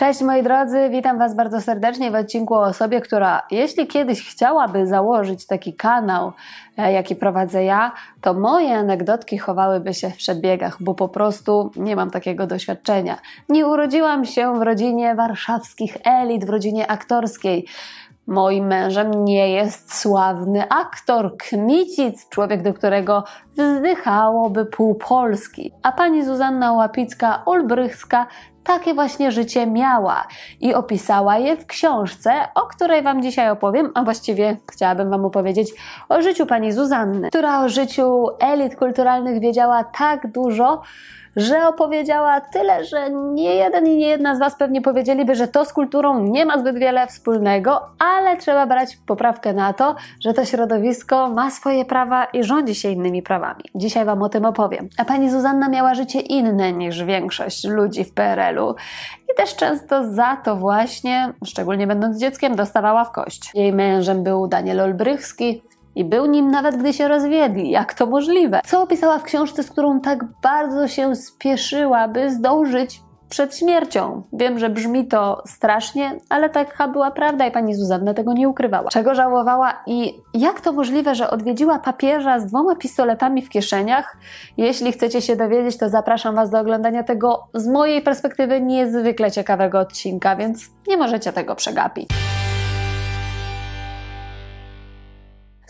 Cześć moi drodzy, witam Was bardzo serdecznie w odcinku o osobie, która jeśli kiedyś chciałaby założyć taki kanał, e, jaki prowadzę ja, to moje anegdotki chowałyby się w przebiegach, bo po prostu nie mam takiego doświadczenia. Nie urodziłam się w rodzinie warszawskich elit, w rodzinie aktorskiej. Moim mężem nie jest sławny aktor, kmicic, człowiek, do którego wzdychałoby pół Polski. A pani Zuzanna Łapicka-Olbrychska takie właśnie życie miała i opisała je w książce, o której Wam dzisiaj opowiem, a właściwie chciałabym Wam opowiedzieć o życiu pani Zuzanny, która o życiu elit kulturalnych wiedziała tak dużo, że opowiedziała tyle, że nie jeden i nie jedna z Was pewnie powiedzieliby, że to z kulturą nie ma zbyt wiele wspólnego, ale trzeba brać poprawkę na to, że to środowisko ma swoje prawa i rządzi się innymi prawami. Dzisiaj Wam o tym opowiem. A Pani Zuzanna miała życie inne niż większość ludzi w PRL-u i też często za to właśnie, szczególnie będąc dzieckiem, dostawała w kość. Jej mężem był Daniel Olbrychski, i był nim nawet gdy się rozwiedli. Jak to możliwe? Co opisała w książce, z którą tak bardzo się spieszyła, by zdążyć przed śmiercią. Wiem, że brzmi to strasznie, ale taka była prawda i pani Zuzanna tego nie ukrywała. Czego żałowała i jak to możliwe, że odwiedziła papieża z dwoma pistoletami w kieszeniach? Jeśli chcecie się dowiedzieć, to zapraszam Was do oglądania tego z mojej perspektywy niezwykle ciekawego odcinka, więc nie możecie tego przegapić.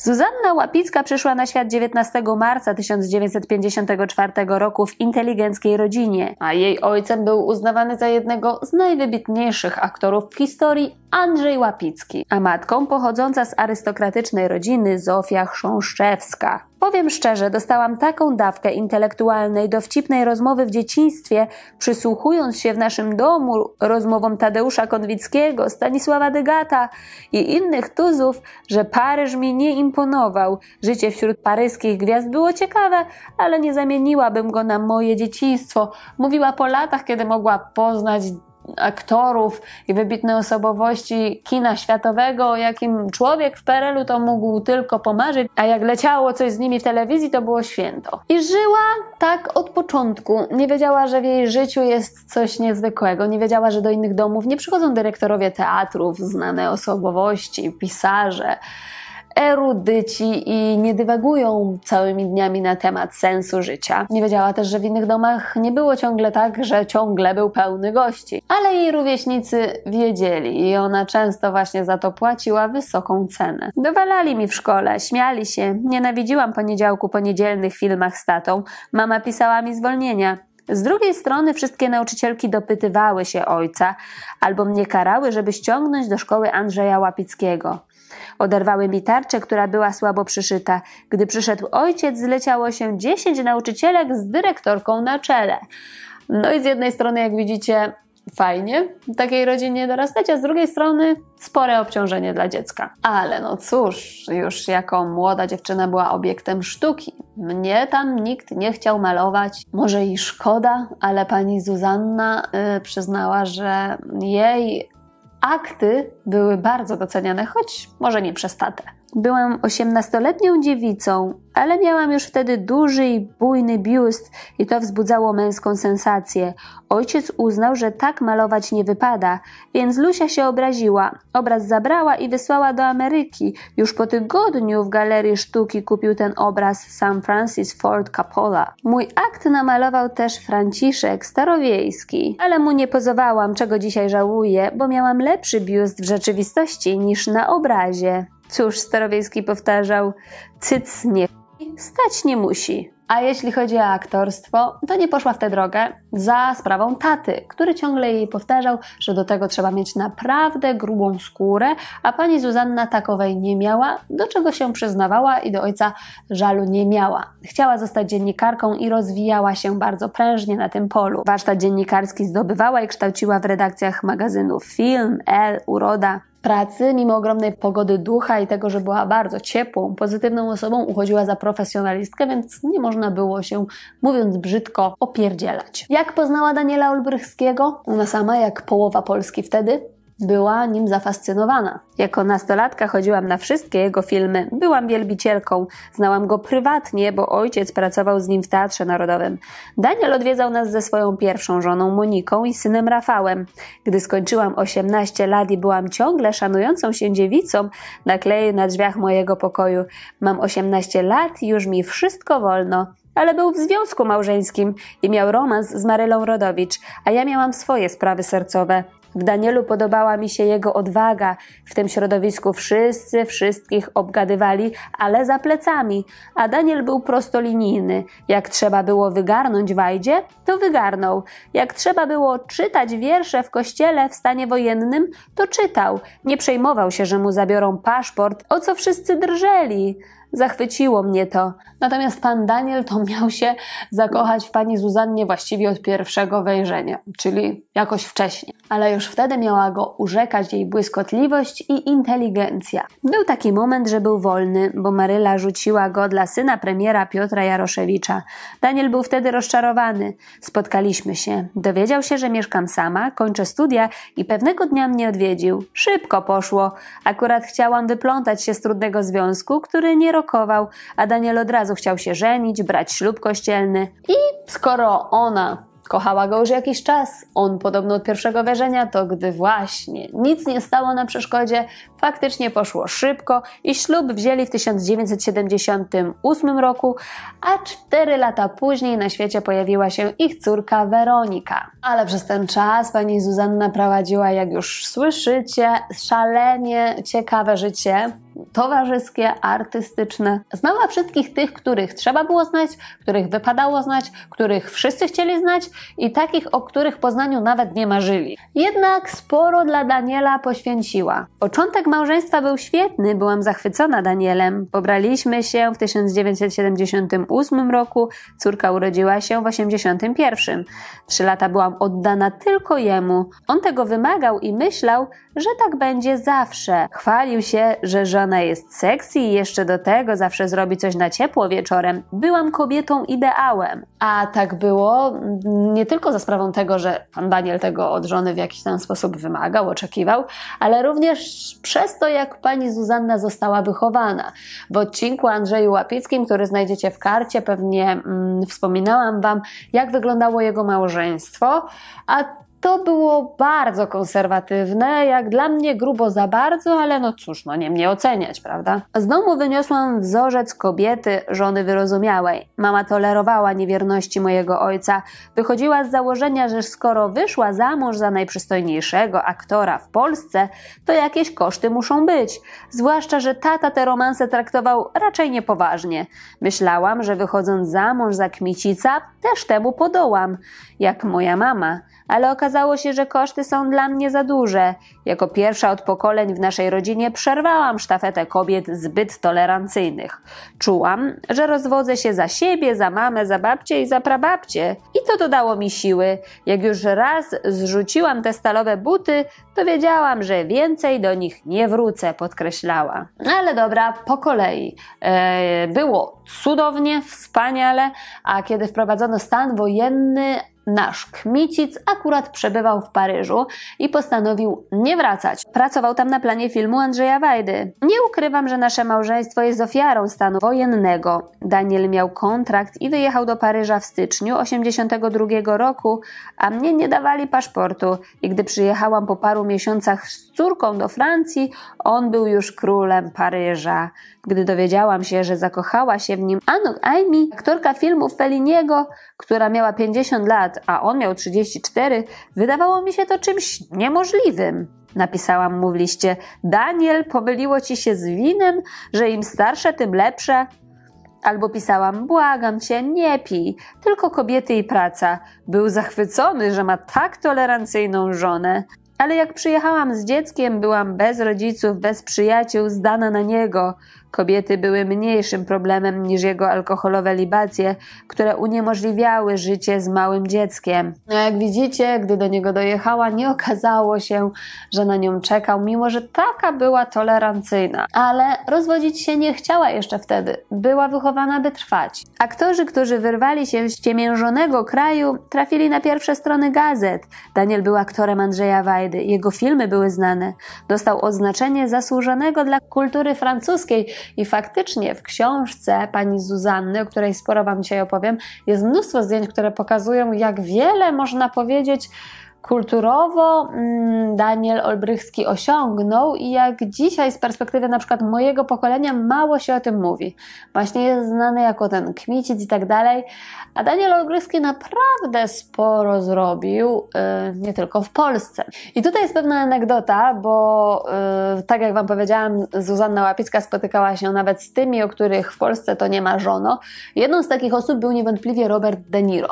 Zuzanna Łapicka przyszła na świat 19 marca 1954 roku w inteligenckiej rodzinie, a jej ojcem był uznawany za jednego z najwybitniejszych aktorów w historii Andrzej Łapicki, a matką pochodząca z arystokratycznej rodziny Zofia Chrząszczewska. Powiem szczerze, dostałam taką dawkę intelektualnej, dowcipnej rozmowy w dzieciństwie, przysłuchując się w naszym domu rozmowom Tadeusza Konwickiego, Stanisława Degata i innych tuzów, że Paryż mi nie imponował. Życie wśród paryskich gwiazd było ciekawe, ale nie zamieniłabym go na moje dzieciństwo. Mówiła po latach, kiedy mogła poznać aktorów i wybitne osobowości kina światowego, jakim człowiek w Perelu to mógł tylko pomarzyć, a jak leciało coś z nimi w telewizji, to było święto. I żyła tak od początku. Nie wiedziała, że w jej życiu jest coś niezwykłego. Nie wiedziała, że do innych domów nie przychodzą dyrektorowie teatrów, znane osobowości, pisarze erudyci i nie dywagują całymi dniami na temat sensu życia. Nie wiedziała też, że w innych domach nie było ciągle tak, że ciągle był pełny gości. Ale jej rówieśnicy wiedzieli i ona często właśnie za to płaciła wysoką cenę. Dowalali mi w szkole, śmiali się, nienawidziłam poniedziałku po niedzielnych filmach z tatą. Mama pisała mi zwolnienia, z drugiej strony wszystkie nauczycielki dopytywały się ojca albo mnie karały, żeby ściągnąć do szkoły Andrzeja Łapickiego. Oderwały mi tarczę, która była słabo przyszyta. Gdy przyszedł ojciec, zleciało się dziesięć nauczycielek z dyrektorką na czele. No i z jednej strony, jak widzicie, fajnie takiej rodzinie dorastać, a z drugiej strony spore obciążenie dla dziecka. Ale no cóż, już jako młoda dziewczyna była obiektem sztuki. Mnie tam nikt nie chciał malować. Może i szkoda, ale pani Zuzanna y, przyznała, że jej akty były bardzo doceniane, choć może nie przez tatę. Byłam osiemnastoletnią dziewicą, ale miałam już wtedy duży i bujny biust i to wzbudzało męską sensację. Ojciec uznał, że tak malować nie wypada, więc Lucia się obraziła. Obraz zabrała i wysłała do Ameryki. Już po tygodniu w Galerii Sztuki kupił ten obraz sam Francis Ford Coppola. Mój akt namalował też Franciszek Starowiejski, ale mu nie pozowałam, czego dzisiaj żałuję, bo miałam lepszy biust w rzeczywistości niż na obrazie. Cóż, Starowiejski powtarzał, cyc nie stać nie musi. A jeśli chodzi o aktorstwo, to nie poszła w tę drogę za sprawą taty, który ciągle jej powtarzał, że do tego trzeba mieć naprawdę grubą skórę, a pani Zuzanna takowej nie miała, do czego się przyznawała i do ojca żalu nie miała. Chciała zostać dziennikarką i rozwijała się bardzo prężnie na tym polu. Warsztat dziennikarski zdobywała i kształciła w redakcjach magazynów Film, El, Uroda, pracy, mimo ogromnej pogody ducha i tego, że była bardzo ciepłą, pozytywną osobą, uchodziła za profesjonalistkę, więc nie można było się, mówiąc brzydko, opierdzielać. Jak poznała Daniela Olbrychskiego? Ona sama, jak połowa Polski wtedy, była nim zafascynowana. Jako nastolatka chodziłam na wszystkie jego filmy, byłam wielbicielką, znałam go prywatnie, bo ojciec pracował z nim w Teatrze Narodowym. Daniel odwiedzał nas ze swoją pierwszą żoną Moniką i synem Rafałem. Gdy skończyłam 18 lat i byłam ciągle szanującą się dziewicą, Nakleję na drzwiach mojego pokoju: Mam 18 lat, już mi wszystko wolno ale był w związku małżeńskim i miał romans z Marylą Rodowicz, a ja miałam swoje sprawy sercowe. W Danielu podobała mi się jego odwaga. W tym środowisku wszyscy wszystkich obgadywali, ale za plecami, a Daniel był prostolinijny. Jak trzeba było wygarnąć Wajdzie, to wygarnął. Jak trzeba było czytać wiersze w kościele w stanie wojennym, to czytał. Nie przejmował się, że mu zabiorą paszport, o co wszyscy drżeli. Zachwyciło mnie to. Natomiast pan Daniel to miał się zakochać w pani Zuzannie właściwie od pierwszego wejrzenia, czyli jakoś wcześniej. Ale już wtedy miała go urzekać jej błyskotliwość i inteligencja. Był taki moment, że był wolny, bo Maryla rzuciła go dla syna premiera Piotra Jaroszewicza. Daniel był wtedy rozczarowany. Spotkaliśmy się. Dowiedział się, że mieszkam sama, kończę studia i pewnego dnia mnie odwiedził. Szybko poszło. Akurat chciałam wyplątać się z trudnego związku, który nie a Daniel od razu chciał się żenić, brać ślub kościelny. I skoro ona Kochała go już jakiś czas. On podobno od pierwszego wierzenia, to gdy właśnie nic nie stało na przeszkodzie, faktycznie poszło szybko i ślub wzięli w 1978 roku, a cztery lata później na świecie pojawiła się ich córka Weronika. Ale przez ten czas pani Zuzanna prowadziła, jak już słyszycie, szalenie ciekawe życie towarzyskie, artystyczne. Znała wszystkich tych, których trzeba było znać, których wypadało znać, których wszyscy chcieli znać i takich, o których Poznaniu nawet nie marzyli. Jednak sporo dla Daniela poświęciła. Początek małżeństwa był świetny, byłam zachwycona Danielem. Pobraliśmy się w 1978 roku, córka urodziła się w 81. Trzy lata byłam oddana tylko jemu. On tego wymagał i myślał, że tak będzie zawsze. Chwalił się, że żona jest sexy i jeszcze do tego zawsze zrobi coś na ciepło wieczorem. Byłam kobietą ideałem. A tak było mm, nie tylko za sprawą tego, że pan Daniel tego od żony w jakiś tam sposób wymagał, oczekiwał, ale również przez to, jak pani Zuzanna została wychowana. W odcinku Andrzeju Łapickim, który znajdziecie w karcie, pewnie mm, wspominałam wam, jak wyglądało jego małżeństwo, a to było bardzo konserwatywne, jak dla mnie grubo za bardzo, ale no cóż, no nie mnie oceniać, prawda? Z domu wyniosłam wzorzec kobiety, żony wyrozumiałej. Mama tolerowała niewierności mojego ojca. Wychodziła z założenia, że skoro wyszła za mąż za najprzystojniejszego aktora w Polsce, to jakieś koszty muszą być. Zwłaszcza, że tata te romanse traktował raczej niepoważnie. Myślałam, że wychodząc za mąż za Kmicica, też temu podołam, jak moja mama ale okazało się, że koszty są dla mnie za duże. Jako pierwsza od pokoleń w naszej rodzinie przerwałam sztafetę kobiet zbyt tolerancyjnych. Czułam, że rozwodzę się za siebie, za mamę, za babcię i za prababcię. I to dodało mi siły. Jak już raz zrzuciłam te stalowe buty, to wiedziałam, że więcej do nich nie wrócę, podkreślała. Ale dobra, po kolei. Eee, było cudownie, wspaniale, a kiedy wprowadzono stan wojenny, nasz Kmicic akurat przebywał w Paryżu i postanowił nie wracać. Pracował tam na planie filmu Andrzeja Wajdy. Nie ukrywam, że nasze małżeństwo jest ofiarą stanu wojennego. Daniel miał kontrakt i wyjechał do Paryża w styczniu 82 roku, a mnie nie dawali paszportu i gdy przyjechałam po paru miesiącach z córką do Francji, on był już królem Paryża gdy dowiedziałam się, że zakochała się w nim Anuk Aimi, aktorka filmu Feliniego, która miała 50 lat, a on miał 34, wydawało mi się to czymś niemożliwym. Napisałam mu w liście: Daniel, pomyliło ci się z winem, że im starsze, tym lepsze. Albo pisałam: Błagam cię, nie pij, tylko kobiety i praca. Był zachwycony, że ma tak tolerancyjną żonę. Ale jak przyjechałam z dzieckiem, byłam bez rodziców, bez przyjaciół, zdana na niego. Kobiety były mniejszym problemem niż jego alkoholowe libacje, które uniemożliwiały życie z małym dzieckiem. A jak widzicie, gdy do niego dojechała, nie okazało się, że na nią czekał, mimo że taka była tolerancyjna. Ale rozwodzić się nie chciała jeszcze wtedy. Była wychowana, by trwać. Aktorzy, którzy wyrwali się z ciemiężonego kraju, trafili na pierwsze strony gazet. Daniel był aktorem Andrzeja Wajdy. Jego filmy były znane. Dostał oznaczenie zasłużonego dla kultury francuskiej i faktycznie w książce pani Zuzanny, o której sporo Wam dzisiaj opowiem, jest mnóstwo zdjęć, które pokazują, jak wiele można powiedzieć kulturowo mm, Daniel Olbrychski osiągnął i jak dzisiaj z perspektywy na przykład mojego pokolenia mało się o tym mówi. Właśnie jest znany jako ten kmicic i tak dalej, a Daniel Olbrychski naprawdę sporo zrobił, y, nie tylko w Polsce. I tutaj jest pewna anegdota, bo y, tak jak Wam powiedziałam, Zuzanna Łapicka spotykała się nawet z tymi, o których w Polsce to nie marzono. Jedną z takich osób był niewątpliwie Robert De Niro.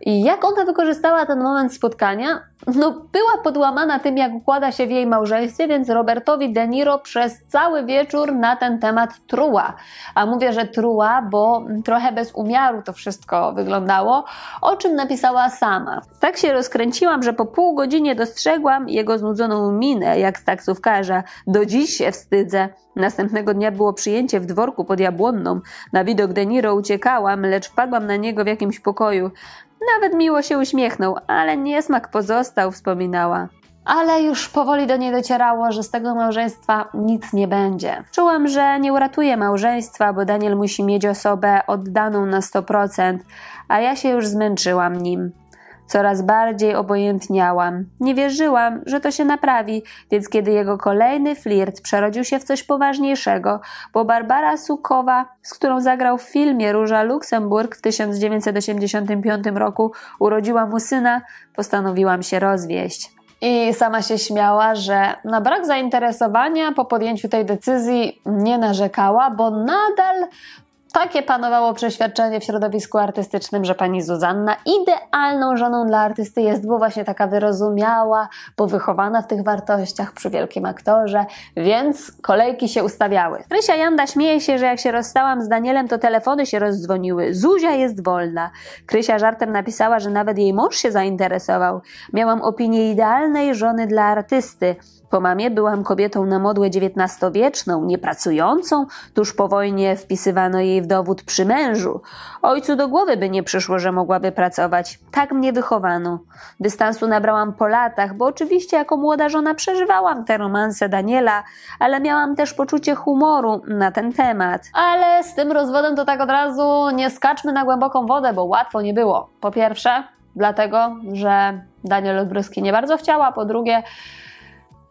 I jak ona wykorzystała ten moment spotkania, no, była podłamana tym, jak układa się w jej małżeństwie, więc Robertowi De Niro przez cały wieczór na ten temat truła. A mówię, że truła, bo trochę bez umiaru to wszystko wyglądało, o czym napisała sama. Tak się rozkręciłam, że po pół godzinie dostrzegłam jego znudzoną minę, jak z taksówkarza. Do dziś się wstydzę. Następnego dnia było przyjęcie w dworku pod Jabłonną. Na widok De Niro uciekałam, lecz wpadłam na niego w jakimś pokoju. Nawet miło się uśmiechnął, ale niesmak pozostał, wspominała. Ale już powoli do niej docierało, że z tego małżeństwa nic nie będzie. Czułam, że nie uratuje małżeństwa, bo Daniel musi mieć osobę oddaną na 100%, a ja się już zmęczyłam nim. Coraz bardziej obojętniałam. Nie wierzyłam, że to się naprawi, więc kiedy jego kolejny flirt przerodził się w coś poważniejszego, bo Barbara Sukowa, z którą zagrał w filmie Róża Luksemburg w 1985 roku, urodziła mu syna, postanowiłam się rozwieść. I sama się śmiała, że na brak zainteresowania po podjęciu tej decyzji nie narzekała, bo nadal takie panowało przeświadczenie w środowisku artystycznym, że pani Zuzanna idealną żoną dla artysty jest, bo właśnie taka wyrozumiała, bo wychowana w tych wartościach przy wielkim aktorze, więc kolejki się ustawiały. Rysia Janda śmieje się, że jak się rozstałam z Danielem, to telefony się rozdzwoniły. Zuzia jest wolna. Krysia żartem napisała, że nawet jej mąż się zainteresował. Miałam opinię idealnej żony dla artysty. Po mamie byłam kobietą na modłę XIX-wieczną, niepracującą, tuż po wojnie wpisywano jej w dowód przy mężu. Ojcu do głowy by nie przyszło, że mogłaby pracować. Tak mnie wychowano. Dystansu nabrałam po latach, bo oczywiście jako młoda żona przeżywałam te romanse Daniela, ale miałam też poczucie humoru na ten temat. Ale z tym rozwodem to tak od razu nie skaczmy na głęboką wodę, bo łatwo nie było. Po pierwsze, dlatego, że Daniel Odbryski nie bardzo chciała, po drugie,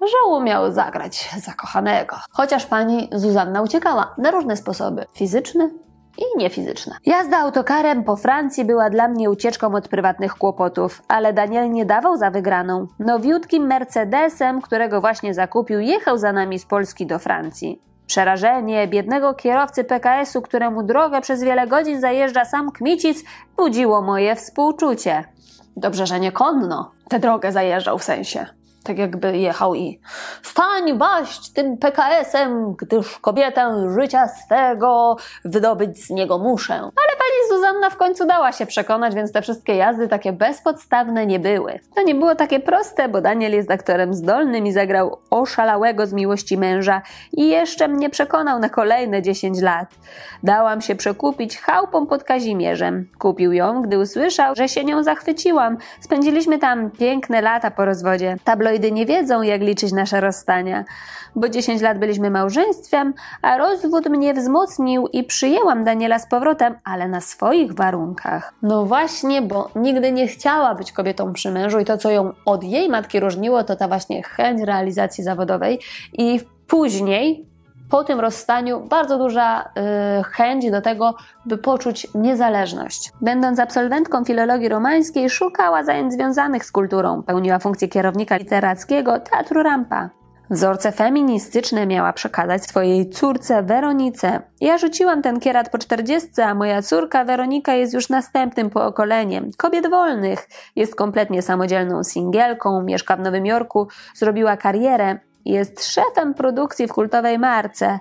że umiał zagrać zakochanego. Chociaż pani Zuzanna uciekała na różne sposoby fizyczne i niefizyczne. Jazda autokarem po Francji była dla mnie ucieczką od prywatnych kłopotów, ale Daniel nie dawał za wygraną. Nowiutkim Mercedesem, którego właśnie zakupił, jechał za nami z Polski do Francji. Przerażenie biednego kierowcy PKS-u, któremu drogę przez wiele godzin zajeżdża sam Kmicic, budziło moje współczucie. Dobrze, że nie konno. Tę drogę zajeżdżał w sensie tak jakby jechał i stań baść tym PKS-em, gdyż kobietę życia swego wydobyć z niego muszę. Ale pani Zuzanna w końcu dała się przekonać, więc te wszystkie jazdy takie bezpodstawne nie były. To nie było takie proste, bo Daniel jest aktorem zdolnym i zagrał oszalałego z miłości męża i jeszcze mnie przekonał na kolejne 10 lat. Dałam się przekupić chałpą pod Kazimierzem. Kupił ją, gdy usłyszał, że się nią zachwyciłam. Spędziliśmy tam piękne lata po rozwodzie. Tabloid Androidy nie wiedzą, jak liczyć nasze rozstania, bo 10 lat byliśmy małżeństwem, a rozwód mnie wzmocnił i przyjęłam Daniela z powrotem, ale na swoich warunkach. No właśnie, bo nigdy nie chciała być kobietą przy mężu i to, co ją od jej matki różniło, to ta właśnie chęć realizacji zawodowej i później po tym rozstaniu bardzo duża y, chęć do tego, by poczuć niezależność. Będąc absolwentką filologii romańskiej, szukała zajęć związanych z kulturą. Pełniła funkcję kierownika literackiego Teatru Rampa. Wzorce feministyczne miała przekazać swojej córce Weronice. Ja rzuciłam ten kierat po czterdziestce, a moja córka Weronika jest już następnym pokoleniem. Kobiet wolnych. Jest kompletnie samodzielną singielką, mieszka w Nowym Jorku, zrobiła karierę, jest szefem produkcji w kultowej marce.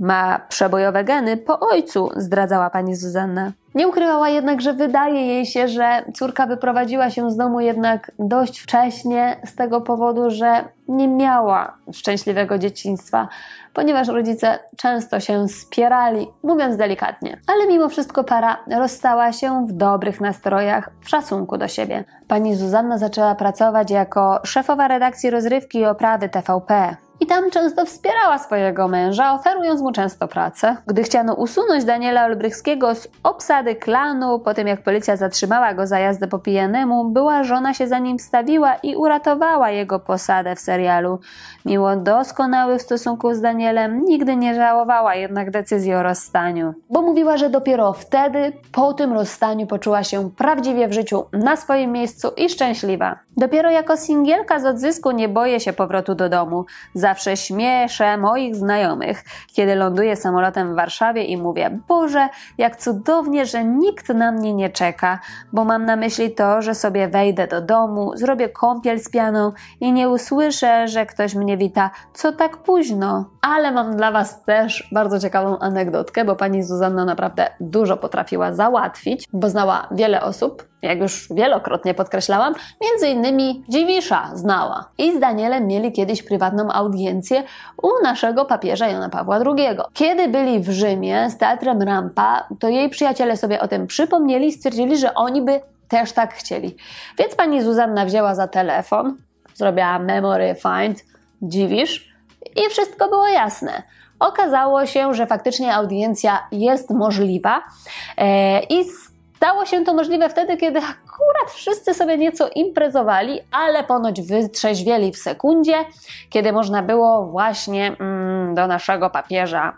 Ma przebojowe geny po ojcu, zdradzała pani Zuzanna. Nie ukrywała jednak, że wydaje jej się, że córka wyprowadziła się z domu jednak dość wcześnie z tego powodu, że nie miała szczęśliwego dzieciństwa, ponieważ rodzice często się spierali, mówiąc delikatnie. Ale mimo wszystko para rozstała się w dobrych nastrojach, w szacunku do siebie. Pani Zuzanna zaczęła pracować jako szefowa redakcji rozrywki i oprawy TVP i tam często wspierała swojego męża, oferując mu często pracę. Gdy chciano usunąć Daniela Olbrychskiego z obsady klanu, po tym jak policja zatrzymała go za jazdę po pijanemu, była żona się za nim stawiła i uratowała jego posadę w serialu. Mimo doskonałych stosunków z Danielem, nigdy nie żałowała jednak decyzji o rozstaniu, bo mówiła, że dopiero wtedy, po tym rozstaniu, poczuła się prawdziwie w życiu na swoim miejscu i szczęśliwa. Dopiero jako singielka z odzysku nie boję się powrotu do domu. Zawsze śmieszę moich znajomych, kiedy ląduję samolotem w Warszawie i mówię: Boże, jak cudownie, że nikt na mnie nie czeka, bo mam na myśli to, że sobie wejdę do domu, zrobię kąpiel z pianą i nie usłyszę, że ktoś mnie wita: Co tak późno? Ale mam dla Was też bardzo ciekawą anegdotkę, bo pani Zuzanna naprawdę dużo potrafiła załatwić, bo znała wiele osób, jak już wielokrotnie podkreślałam, między innymi Dziwisza znała. I z Danielem mieli kiedyś prywatną audiencję u naszego papieża Jana Pawła II. Kiedy byli w Rzymie z teatrem Rampa, to jej przyjaciele sobie o tym przypomnieli i stwierdzili, że oni by też tak chcieli. Więc pani Zuzanna wzięła za telefon, zrobiła memory find, dziwisz i wszystko było jasne. Okazało się, że faktycznie audiencja jest możliwa e, i z Stało się to możliwe wtedy, kiedy akurat wszyscy sobie nieco imprezowali, ale ponoć wytrzeźwieli w sekundzie, kiedy można było właśnie mm, do naszego papieża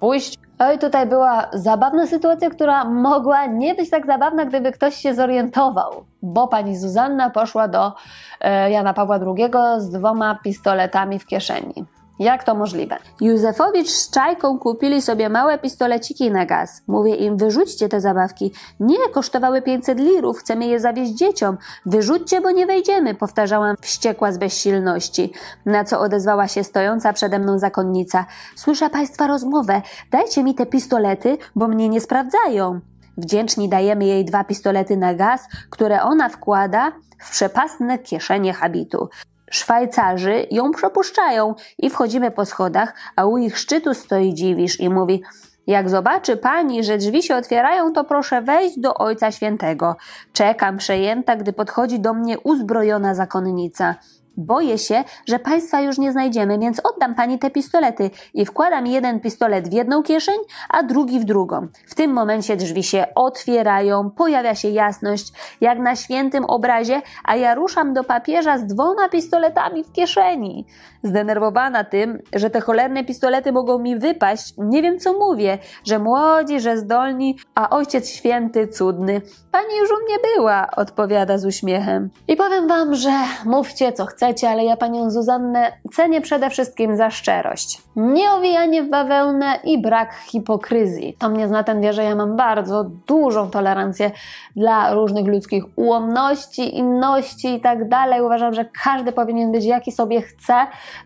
pójść. Oj, no i tutaj była zabawna sytuacja, która mogła nie być tak zabawna, gdyby ktoś się zorientował, bo pani Zuzanna poszła do e, Jana Pawła II z dwoma pistoletami w kieszeni. Jak to możliwe? Józefowicz z Czajką kupili sobie małe pistoleciki na gaz. Mówię im, wyrzućcie te zabawki. Nie, kosztowały 500 lirów, chcemy je zawieźć dzieciom. Wyrzućcie, bo nie wejdziemy, powtarzałam wściekła z bezsilności. Na co odezwała się stojąca przede mną zakonnica. Słyszę państwa rozmowę, dajcie mi te pistolety, bo mnie nie sprawdzają. Wdzięczni dajemy jej dwa pistolety na gaz, które ona wkłada w przepastne kieszenie habitu. Szwajcarzy ją przepuszczają i wchodzimy po schodach, a u ich szczytu stoi dziwisz i mówi jak zobaczy pani, że drzwi się otwierają, to proszę wejść do Ojca Świętego. Czekam przejęta, gdy podchodzi do mnie uzbrojona zakonnica. Boję się, że państwa już nie znajdziemy, więc oddam pani te pistolety. I wkładam jeden pistolet w jedną kieszeń, a drugi w drugą. W tym momencie drzwi się otwierają, pojawia się jasność, jak na świętym obrazie, a ja ruszam do papieża z dwoma pistoletami w kieszeni. Zdenerwowana tym, że te cholerne pistolety mogą mi wypaść, nie wiem co mówię, że młodzi, że zdolni, a ojciec święty, cudny. Pani już u mnie była, odpowiada z uśmiechem. I powiem wam, że mówcie co chcecie chcecie, ale ja panią Zuzannę cenię przede wszystkim za szczerość. Nieowijanie w bawełnę i brak hipokryzji. To mnie zna ten wie, że ja mam bardzo dużą tolerancję dla różnych ludzkich ułomności, inności i tak dalej. Uważam, że każdy powinien być jaki sobie chce,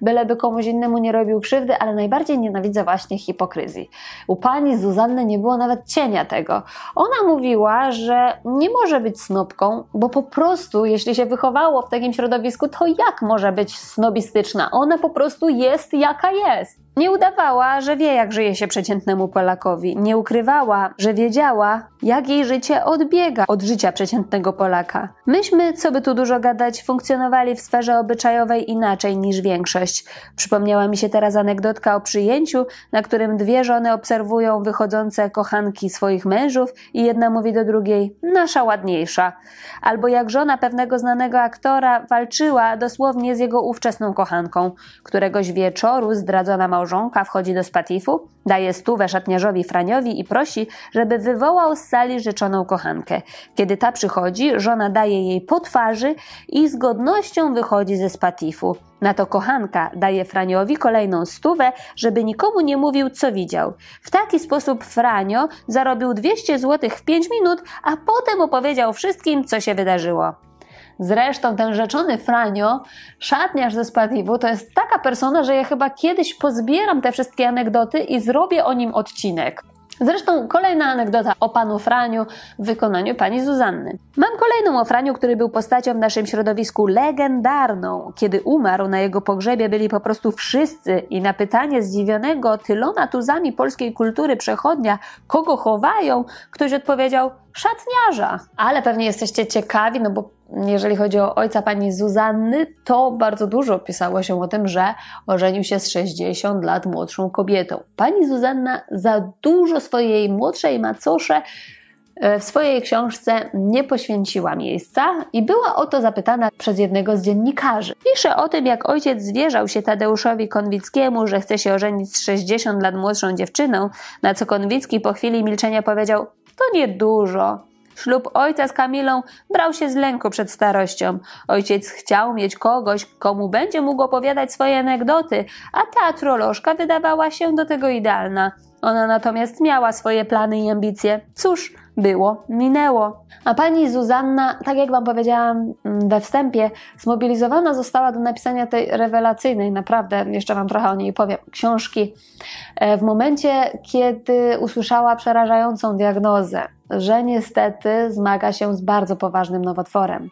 byleby komuś innemu nie robił krzywdy, ale najbardziej nienawidzę właśnie hipokryzji. U pani Zuzanny nie było nawet cienia tego. Ona mówiła, że nie może być snopką, bo po prostu, jeśli się wychowało w takim środowisku, to ja tak może być snobistyczna. Ona po prostu jest jaka jest. Nie udawała, że wie, jak żyje się przeciętnemu Polakowi. Nie ukrywała, że wiedziała, jak jej życie odbiega od życia przeciętnego Polaka. Myśmy, co by tu dużo gadać, funkcjonowali w sferze obyczajowej inaczej niż większość. Przypomniała mi się teraz anegdotka o przyjęciu, na którym dwie żony obserwują wychodzące kochanki swoich mężów i jedna mówi do drugiej: Nasza ładniejsza. Albo jak żona pewnego znanego aktora walczyła dosłownie z jego ówczesną kochanką. Któregoś wieczoru zdradzona małżonka małżonka wchodzi do Spatifu, daje stówę szatniarzowi Franiowi i prosi, żeby wywołał z sali życzoną kochankę. Kiedy ta przychodzi, żona daje jej po twarzy i z godnością wychodzi ze Spatifu. Na to kochanka daje Franiowi kolejną stówę, żeby nikomu nie mówił, co widział. W taki sposób Franio zarobił 200 zł w 5 minut, a potem opowiedział wszystkim, co się wydarzyło. Zresztą ten rzeczony Franio, szatniarz ze Spatiwu, to jest taka persona, że ja chyba kiedyś pozbieram te wszystkie anegdoty i zrobię o nim odcinek. Zresztą kolejna anegdota o panu Franiu w wykonaniu pani Zuzanny. Mam kolejną o Franiu, który był postacią w naszym środowisku legendarną. Kiedy umarł, na jego pogrzebie byli po prostu wszyscy i na pytanie zdziwionego tyloma tuzami polskiej kultury przechodnia, kogo chowają, ktoś odpowiedział – szatniarza. Ale pewnie jesteście ciekawi, no bo jeżeli chodzi o ojca pani Zuzanny, to bardzo dużo pisało się o tym, że ożenił się z 60 lat młodszą kobietą. Pani Zuzanna za dużo swojej młodszej macosze e, w swojej książce nie poświęciła miejsca i była o to zapytana przez jednego z dziennikarzy. Pisze o tym, jak ojciec zwierzał się Tadeuszowi Konwickiemu, że chce się ożenić z 60 lat młodszą dziewczyną, na co Konwicki po chwili milczenia powiedział: to niedużo. Ślub ojca z Kamilą brał się z lęku przed starością. Ojciec chciał mieć kogoś, komu będzie mógł opowiadać swoje anegdoty, a teatrolożka wydawała się do tego idealna. Ona natomiast miała swoje plany i ambicje. Cóż, było, minęło. A pani Zuzanna, tak jak Wam powiedziałam mm, we wstępie, zmobilizowana została do napisania tej rewelacyjnej, naprawdę, jeszcze Wam trochę o niej powiem, książki, e, w momencie, kiedy usłyszała przerażającą diagnozę, że niestety zmaga się z bardzo poważnym nowotworem.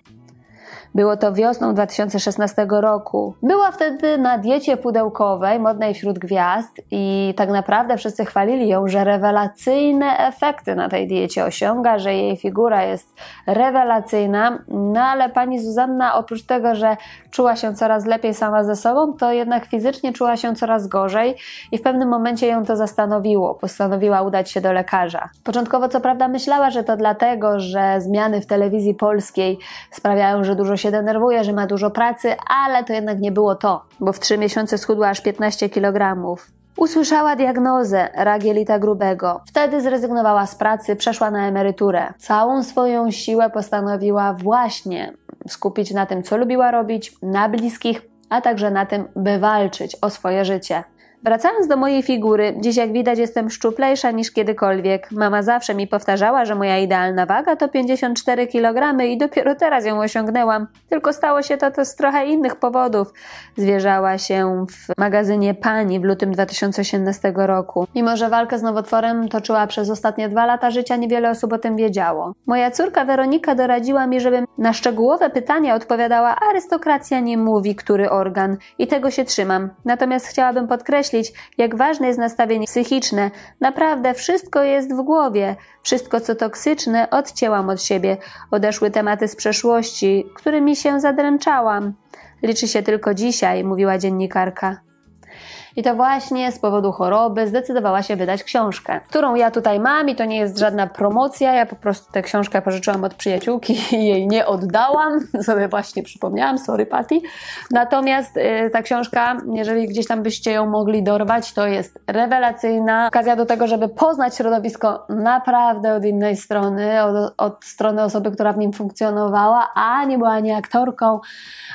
Było to wiosną 2016 roku. Była wtedy na diecie pudełkowej, modnej wśród gwiazd i tak naprawdę wszyscy chwalili ją, że rewelacyjne efekty na tej diecie osiąga, że jej figura jest rewelacyjna, no ale pani Zuzanna oprócz tego, że czuła się coraz lepiej sama ze sobą, to jednak fizycznie czuła się coraz gorzej i w pewnym momencie ją to zastanowiło. Postanowiła udać się do lekarza. Początkowo co prawda myślała, że to dlatego, że zmiany w telewizji polskiej sprawiają, że dużo się się denerwuje, że ma dużo pracy, ale to jednak nie było to, bo w 3 miesiące schudła aż 15 kg. Usłyszała diagnozę rak jelita grubego. Wtedy zrezygnowała z pracy, przeszła na emeryturę. Całą swoją siłę postanowiła właśnie skupić na tym, co lubiła robić, na bliskich, a także na tym, by walczyć o swoje życie. Wracając do mojej figury, dziś jak widać jestem szczuplejsza niż kiedykolwiek. Mama zawsze mi powtarzała, że moja idealna waga to 54 kg i dopiero teraz ją osiągnęłam. Tylko stało się to, to z trochę innych powodów. Zwierzała się w magazynie Pani w lutym 2018 roku. Mimo, że walkę z nowotworem toczyła przez ostatnie dwa lata życia, niewiele osób o tym wiedziało. Moja córka Weronika doradziła mi, żebym na szczegółowe pytania odpowiadała arystokracja nie mówi, który organ. I tego się trzymam. Natomiast chciałabym podkreślić, podkreślić, jak ważne jest nastawienie psychiczne. Naprawdę wszystko jest w głowie. Wszystko, co toksyczne, odcięłam od siebie. Odeszły tematy z przeszłości, którymi się zadręczałam. Liczy się tylko dzisiaj, mówiła dziennikarka. I to właśnie z powodu choroby zdecydowała się wydać książkę, którą ja tutaj mam i to nie jest żadna promocja. Ja po prostu tę książkę pożyczyłam od przyjaciółki i jej nie oddałam. Sobie właśnie przypomniałam, sorry Patty. Natomiast y, ta książka, jeżeli gdzieś tam byście ją mogli dorwać, to jest rewelacyjna okazja do tego, żeby poznać środowisko naprawdę od innej strony, od, od strony osoby, która w nim funkcjonowała, a nie była ani aktorką,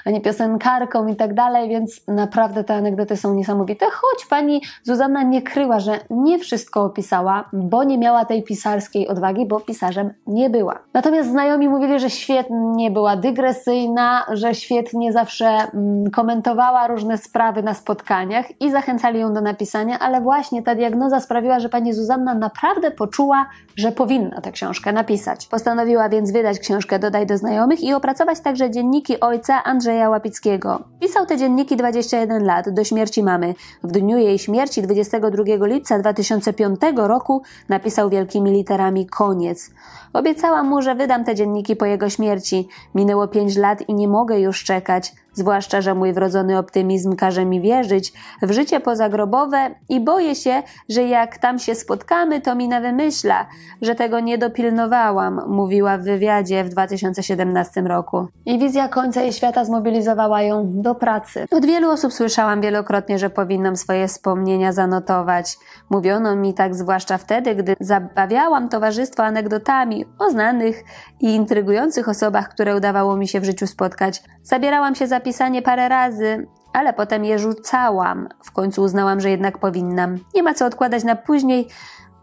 ani piosenkarką i tak dalej, więc naprawdę te anegdoty są niesamowite choć pani Zuzanna nie kryła, że nie wszystko opisała, bo nie miała tej pisarskiej odwagi, bo pisarzem nie była. Natomiast znajomi mówili, że świetnie była dygresyjna, że świetnie zawsze mm, komentowała różne sprawy na spotkaniach i zachęcali ją do napisania, ale właśnie ta diagnoza sprawiła, że pani Zuzanna naprawdę poczuła, że powinna tę książkę napisać. Postanowiła więc wydać książkę Dodaj do znajomych i opracować także dzienniki ojca Andrzeja Łapickiego. Pisał te dzienniki 21 lat, do śmierci mamy. W dniu jej śmierci 22 lipca 2005 roku napisał wielkimi literami koniec. Obiecałam mu, że wydam te dzienniki po jego śmierci. Minęło pięć lat i nie mogę już czekać zwłaszcza, że mój wrodzony optymizm każe mi wierzyć w życie pozagrobowe i boję się, że jak tam się spotkamy, to mi na wymyśla, że tego nie dopilnowałam, mówiła w wywiadzie w 2017 roku. I wizja końca jej świata zmobilizowała ją do pracy. Od wielu osób słyszałam wielokrotnie, że powinnam swoje wspomnienia zanotować. Mówiono mi tak zwłaszcza wtedy, gdy zabawiałam towarzystwo anegdotami o znanych i intrygujących osobach, które udawało mi się w życiu spotkać. Zabierałam się za Zapisanie parę razy, ale potem je rzucałam. W końcu uznałam, że jednak powinnam. Nie ma co odkładać na później,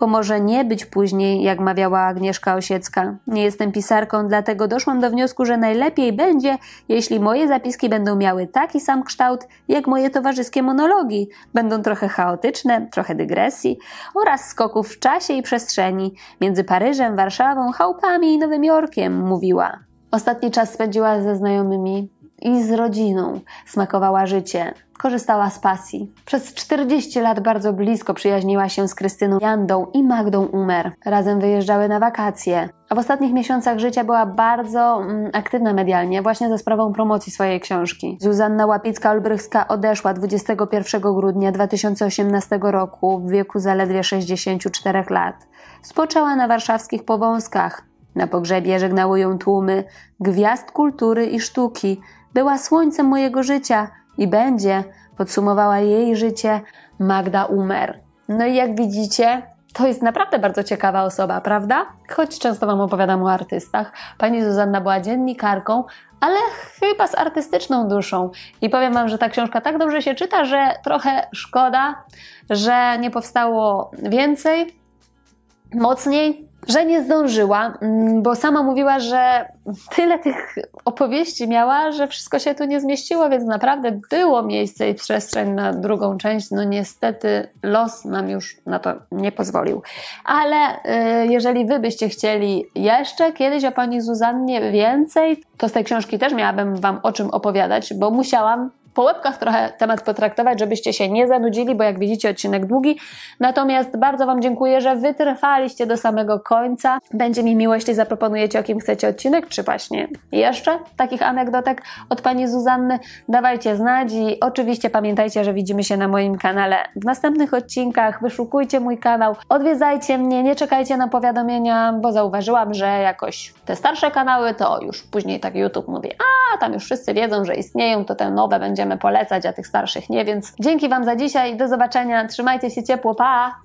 bo może nie być później, jak mawiała Agnieszka Osiecka. Nie jestem pisarką, dlatego doszłam do wniosku, że najlepiej będzie, jeśli moje zapiski będą miały taki sam kształt, jak moje towarzyskie monologi. Będą trochę chaotyczne, trochę dygresji oraz skoków w czasie i przestrzeni między Paryżem, Warszawą, chałupami i Nowym Jorkiem, mówiła. Ostatni czas spędziła ze znajomymi, i z rodziną. Smakowała życie, korzystała z pasji. Przez 40 lat bardzo blisko przyjaźniła się z Krystyną Jandą i Magdą Umer. Razem wyjeżdżały na wakacje. A w ostatnich miesiącach życia była bardzo mm, aktywna medialnie, właśnie ze sprawą promocji swojej książki. Zuzanna Łapicka-Olbrychska odeszła 21 grudnia 2018 roku w wieku zaledwie 64 lat. Spoczęła na warszawskich Powązkach. Na pogrzebie żegnały ją tłumy gwiazd kultury i sztuki – była słońcem mojego życia i będzie, podsumowała jej życie Magda Umer. No i jak widzicie, to jest naprawdę bardzo ciekawa osoba, prawda? Choć często Wam opowiadam o artystach. Pani Zuzanna była dziennikarką, ale chyba z artystyczną duszą. I powiem Wam, że ta książka tak dobrze się czyta, że trochę szkoda, że nie powstało więcej, mocniej, że nie zdążyła, mm, bo sama mówiła, że tyle tych opowieści miała, że wszystko się tu nie zmieściło, więc naprawdę było miejsce i przestrzeń na drugą część. No niestety los nam już na to nie pozwolił. Ale y, jeżeli wy byście chcieli jeszcze kiedyś o pani Zuzannie więcej, to z tej książki też miałabym wam o czym opowiadać, bo musiałam po łebkach trochę temat potraktować, żebyście się nie zanudzili, bo jak widzicie odcinek długi. Natomiast bardzo Wam dziękuję, że wytrwaliście do samego końca. Będzie mi miło, jeśli zaproponujecie o kim chcecie odcinek, czy właśnie jeszcze takich anegdotek od Pani Zuzanny. Dawajcie znać i oczywiście pamiętajcie, że widzimy się na moim kanale w następnych odcinkach. Wyszukujcie mój kanał, odwiedzajcie mnie, nie czekajcie na powiadomienia, bo zauważyłam, że jakoś te starsze kanały to już później tak YouTube mówi, a tam już wszyscy wiedzą, że istnieją, to te nowe będzie będziemy polecać, a tych starszych nie, więc dzięki Wam za dzisiaj, do zobaczenia, trzymajcie się ciepło, pa!